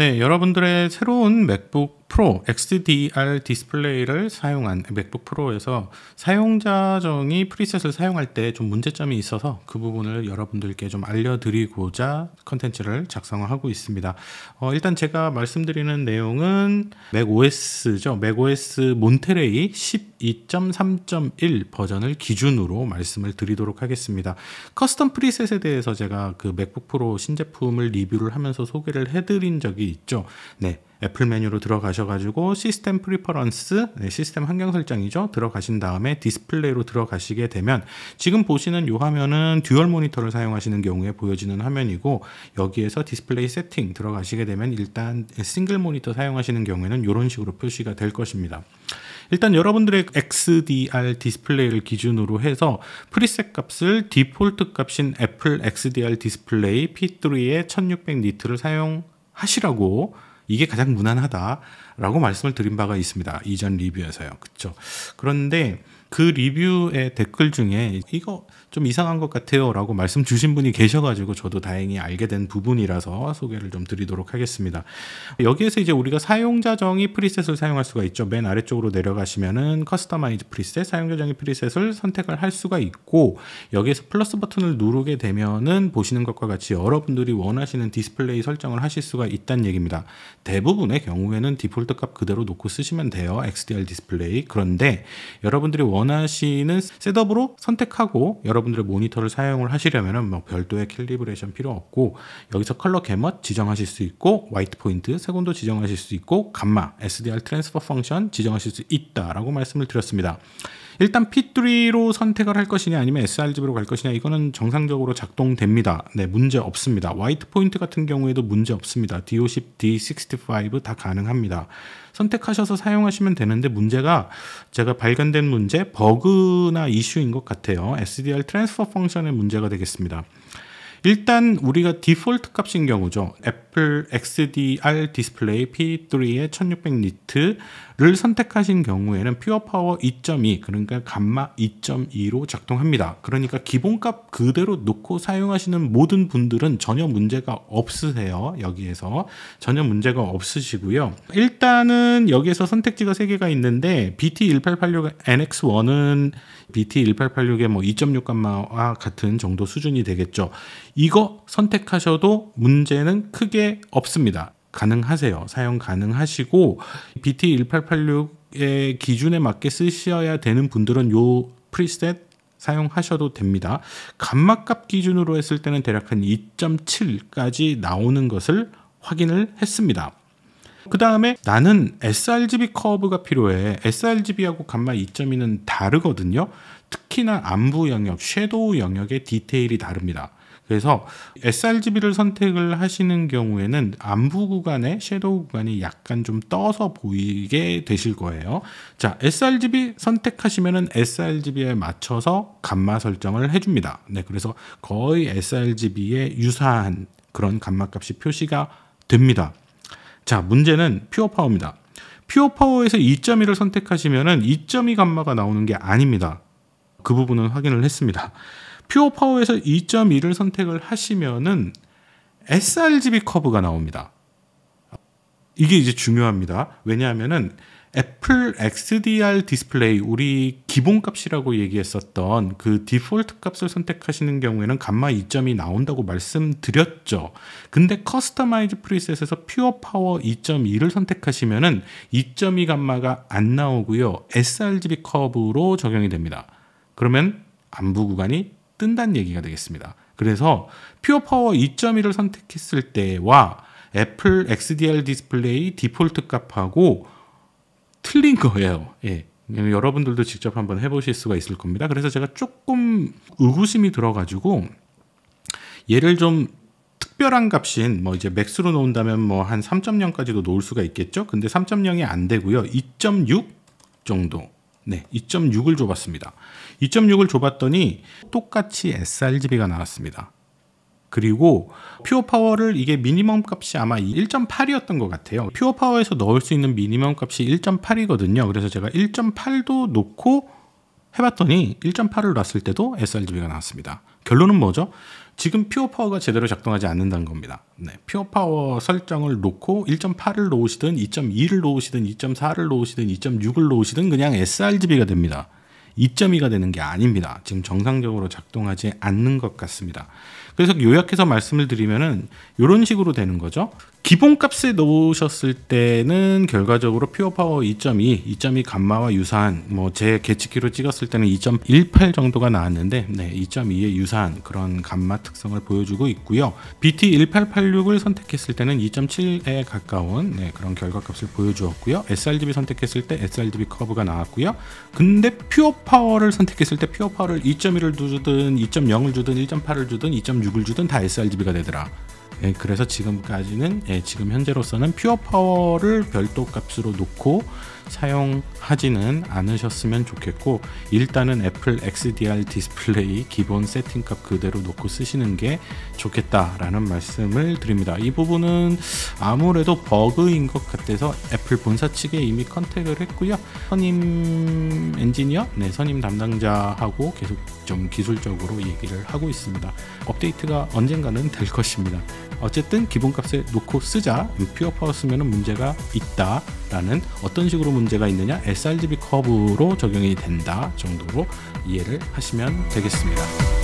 네, 여러분들의 새로운 맥북 프로 XDR 디스플레이를 사용한 맥북 프로에서 사용자정이 프리셋을 사용할 때 좀 문제점이 있어서 그 부분을 여러분들께 좀 알려드리고자 컨텐츠를 작성하고 을 있습니다. 어, 일단 제가 말씀드리는 내용은 맥OS죠. 맥OS 몬테레이 12.3.1 버전을 기준으로 말씀을 드리도록 하겠습니다. 커스텀 프리셋에 대해서 제가 그 맥북 프로 신제품을 리뷰를 하면서 소개를 해드린 적이 있죠. 네. 애플 메뉴로 들어가셔가지고 시스템 프리퍼런스 네, 시스템 환경 설정이죠 들어가신 다음에 디스플레이로 들어가시게 되면 지금 보시는 이 화면은 듀얼 모니터를 사용하시는 경우에 보여지는 화면이고 여기에서 디스플레이 세팅 들어가시게 되면 일단 싱글 모니터 사용하시는 경우에는 이런 식으로 표시가 될 것입니다 일단 여러분들의 XDR 디스플레이를 기준으로 해서 프리셋 값을 디폴트 값인 애플 XDR 디스플레이 P3의 1600 니트를 사용하시라고 이게 가장 무난하다. 라고 말씀을 드린 바가 있습니다. 이전 리뷰에서요. 그쵸. 그런데 그 리뷰의 댓글 중에 이거 좀 이상한 것 같아요 라고 말씀 주신 분이 계셔가지고 저도 다행히 알게 된 부분이라서 소개를 좀 드리도록 하겠습니다. 여기에서 이제 우리가 사용자 정의 프리셋을 사용할 수가 있죠. 맨 아래쪽으로 내려가시면은 커스터마이즈 프리셋, 사용자 정의 프리셋을 선택을 할 수가 있고 여기에서 플러스 버튼을 누르게 되면은 보시는 것과 같이 여러분들이 원하시는 디스플레이 설정을 하실 수가 있다는 얘기입니다. 대부분의 경우에는 디폴트 디폴드값 그대로 놓고 쓰시면 돼요. XDR 디스플레이. 그런데 여러분들이 원하시는 셋업으로 선택하고 여러분들의 모니터를 사용을 하시려면 뭐 별도의 캘리브레이션 필요 없고 여기서 컬러 개멋 지정하실 수 있고 화이트 포인트, 색온도 지정하실 수 있고 감마, SDR 트랜스퍼 펑션 지정하실 수 있다라고 말씀을 드렸습니다. 일단 P3로 선택을 할 것이냐 아니면 sRGB로 갈 것이냐 이거는 정상적으로 작동됩니다. 네, 문제 없습니다. 화이트 포인트 같은 경우에도 문제 없습니다. D50, D65 다 가능합니다. 선택하셔서 사용하시면 되는데 문제가 제가 발견된 문제 버그나 이슈인 것 같아요. SDR 트랜스퍼 펑션의 문제가 되겠습니다. 일단 우리가 디폴트 값인 경우죠. 애플 XDR 디스플레이 P3에 1600 니트 를 선택하신 경우에는 퓨어 파워 2.2 그러니까 감마 2.2로 작동합니다. 그러니까 기본값 그대로 놓고 사용하시는 모든 분들은 전혀 문제가 없으세요. 여기에서 전혀 문제가 없으시고요. 일단은 여기에서 선택지가 3개가 있는데 BT1886 NX1은 BT1886의 뭐 2.6 감마와 같은 정도 수준이 되겠죠. 이거 선택하셔도 문제는 크게 없습니다. 가능하세요. 사용 가능하시고 BT1886의 기준에 맞게 쓰셔야 되는 분들은 요 프리셋 사용하셔도 됩니다. 감마값 기준으로 했을 때는 대략 한 2.7까지 나오는 것을 확인을 했습니다. 그 다음에 나는 sRGB 커브가 필요해. sRGB하고 감마 2.2는 다르거든요. 특히나 안부 영역, 섀도우 영역의 디테일이 다릅니다. 그래서 sRGB를 선택을 하시는 경우에는 안부 구간에 섀도우 구간이 약간 좀 떠서 보이게 되실 거예요. 자, sRGB 선택하시면은 sRGB에 맞춰서 감마 설정을 해줍니다. 네, 그래서 거의 sRGB에 유사한 그런 감마 값이 표시가 됩니다. 자, 문제는 퓨어 파워입니다. 퓨어 파워에서 2.2를 선택하시면은 2.2 감마가 나오는 게 아닙니다. 그 부분은 확인을 했습니다. 퓨어 파워에서 2.2를 선택을 하시면은 sRGB 커브가 나옵니다. 이게 이제 중요합니다. 왜냐하면은 애플 XDR 디스플레이 우리 기본값이라고 얘기했었던 그 디폴트 값을 선택하시는 경우에는 감마 2 2 나온다고 말씀드렸죠. 근데 커스터마이즈 프리셋에서 퓨어 파워 2.2를 선택하시면은 2.2 감마가 안 나오고요. sRGB 커브로 적용이 됩니다. 그러면 안부 구간이 뜬다는 얘기가 되겠습니다. 그래서 퓨어 파워 2.1을 선택했을 때와 애플 XDR 디스플레이 디폴트 값하고 틀린 거예요. 예. 여러분들도 직접 한번 해보실 수가 있을 겁니다. 그래서 제가 조금 의구심이 들어가지고 얘를 좀 특별한 값인 뭐 이제 맥스로 놓은다면 뭐 한 3.0까지도 놓을 수가 있겠죠. 근데 3.0이 안 되고요. 2.6 정도 네, 2.6을 줘봤습니다. 2.6을 줘봤더니 똑같이 sRGB가 나왔습니다. 그리고 퓨어 파워를 이게 미니멈 값이 아마 1.8이었던 것 같아요. 퓨어 파워에서 넣을 수 있는 미니멈 값이 1.8이거든요. 그래서 제가 1.8도 놓고 해봤더니 1.8을 놨을 때도 sRGB가 나왔습니다. 결론은 뭐죠? 지금 퓨어 파워가 제대로 작동하지 않는다는 겁니다. 네, 퓨어 파워 설정을 놓고 1.8을 놓으시든 2.2를 놓으시든 2.4를 놓으시든 2.6을 놓으시든 그냥 sRGB가 됩니다. 2.2가 되는 게 아닙니다. 지금 정상적으로 작동하지 않는 것 같습니다. 그래서 요약해서 말씀을 드리면은 이런 식으로 되는 거죠. 기본값에 넣으셨을 때는 결과적으로 퓨어 파워 2.2, 2.2 감마와 유사한 뭐 제 계측기로 찍었을 때는 2.18 정도가 나왔는데 네, 2.2에 유사한 그런 감마 특성을 보여주고 있고요. BT1886을 선택했을 때는 2.7에 가까운 네, 그런 결과값을 보여주었고요. s r g b 선택했을 때 s r g b 커브가 나왔고요. 근데 퓨어 파워를 선택했을 때 퓨어 파워를 2.1을 주든 2.0을 주든 1.8을 주든 6을 주든 다 sRGB가 되더라. 예, 그래서 지금까지는 예, 지금 현재로서는 퓨어 파워를 별도 값으로 놓고 사용하지는 않으셨으면 좋겠고 일단은 애플 XDR 디스플레이 기본 세팅값 그대로 놓고 쓰시는 게 좋겠다라는 말씀을 드립니다. 이 부분은 아무래도 버그인 것 같아서 애플 본사 측에 이미 컨택을 했고요. 선임 엔지니어, 네 선임 담당자하고 계속 좀 기술적으로 얘기를 하고 있습니다. 업데이트가 언젠가는 될 것입니다. 어쨌든 기본값에 놓고 쓰자 피어 파워 쓰면 문제가 있다 라는 어떤 식으로 문제가 있느냐 sRGB 커브로 적용이 된다 정도로 이해를 하시면 되겠습니다.